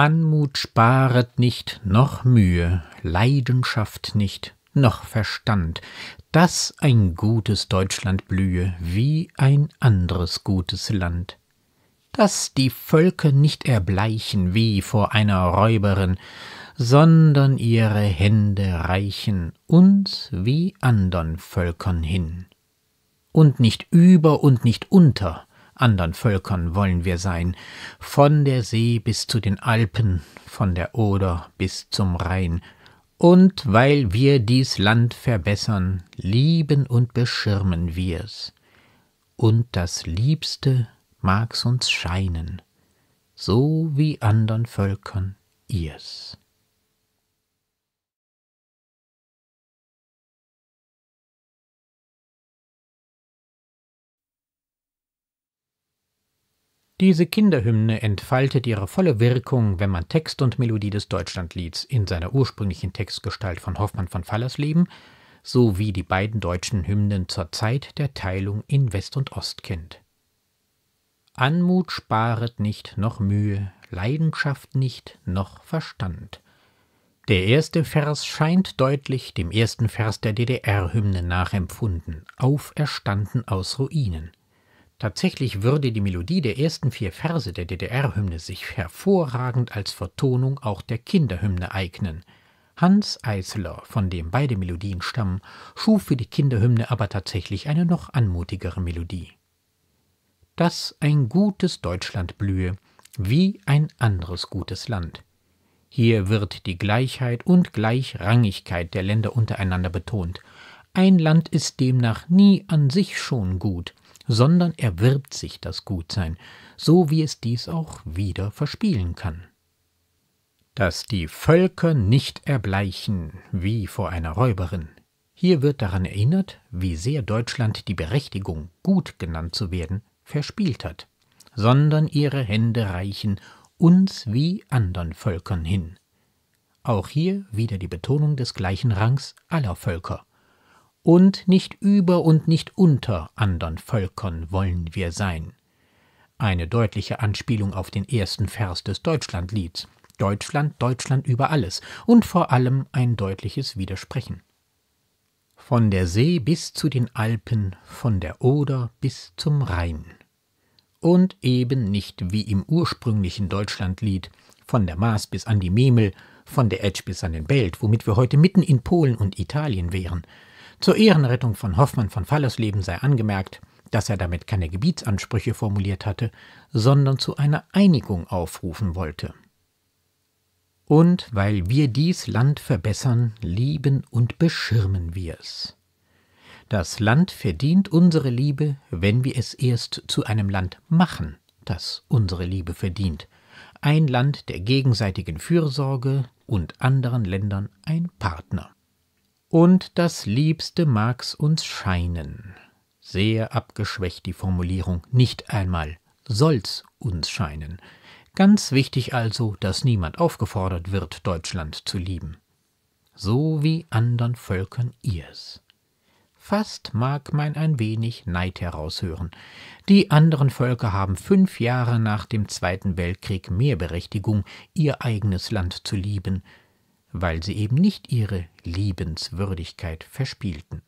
Anmut sparet nicht, noch Mühe, Leidenschaft nicht, noch Verstand, daß ein gutes Deutschland blühe wie ein anderes gutes Land. Daß die Völker nicht erbleichen wie vor einer Räuberin, sondern ihre Hände reichen uns wie andern Völkern hin. Und nicht über und nicht unter, andern Völkern wollen wir sein, von der See bis zu den Alpen, von der Oder bis zum Rhein, und weil wir dies Land verbessern, lieben und beschirmen wir's. Und das Liebste mag's uns scheinen, so wie andern Völkern ihr's. Diese Kinderhymne entfaltet ihre volle Wirkung, wenn man Text und Melodie des Deutschlandlieds in seiner ursprünglichen Textgestalt von Hoffmann von Fallersleben sowie die beiden deutschen Hymnen zur Zeit der Teilung in West und Ost kennt. Anmut sparet nicht noch Mühe, Leidenschaft nicht noch Verstand. Der erste Vers scheint deutlich dem ersten Vers der DDR-Hymne nachempfunden, auferstanden aus Ruinen. Tatsächlich würde die Melodie der ersten vier Verse der DDR-Hymne sich hervorragend als Vertonung auch der Kinderhymne eignen. Hans Eisler, von dem beide Melodien stammen, schuf für die Kinderhymne aber tatsächlich eine noch anmutigere Melodie. Dass ein gutes Deutschland blühe, wie ein anderes gutes Land. Hier wird die Gleichheit und Gleichrangigkeit der Länder untereinander betont. Ein Land ist demnach nie an sich schon gut, sondern erwirbt sich das Gutsein, so wie es dies auch wieder verspielen kann. Dass die Völker nicht erbleichen wie vor einer Räuberin. Hier wird daran erinnert, wie sehr Deutschland die Berechtigung, gut genannt zu werden, verspielt hat, sondern ihre Hände reichen uns wie anderen Völkern hin. Auch hier wieder die Betonung des gleichen Rangs aller Völker und nicht über und nicht unter anderen Völkern wollen wir sein. Eine deutliche Anspielung auf den ersten Vers des Deutschlandlieds. Deutschland, Deutschland über alles und vor allem ein deutliches Widersprechen. Von der See bis zu den Alpen, von der Oder bis zum Rhein. Und eben nicht wie im ursprünglichen Deutschlandlied, von der Maas bis an die Memel, von der Edge bis an den Belt, womit wir heute mitten in Polen und Italien wären, zur Ehrenrettung von Hoffmann von Fallersleben sei angemerkt, dass er damit keine Gebietsansprüche formuliert hatte, sondern zu einer Einigung aufrufen wollte. Und weil wir dies Land verbessern, lieben und beschirmen wir es. Das Land verdient unsere Liebe, wenn wir es erst zu einem Land machen, das unsere Liebe verdient. Ein Land der gegenseitigen Fürsorge und anderen Ländern ein Partner und das Liebste mag's uns scheinen. Sehr abgeschwächt die Formulierung, nicht einmal soll's uns scheinen. Ganz wichtig also, dass niemand aufgefordert wird, Deutschland zu lieben. So wie andern Völkern ihr's. Fast mag man ein wenig Neid heraushören. Die anderen Völker haben fünf Jahre nach dem Zweiten Weltkrieg mehr Berechtigung, ihr eigenes Land zu lieben, weil sie eben nicht ihre Liebenswürdigkeit verspielten.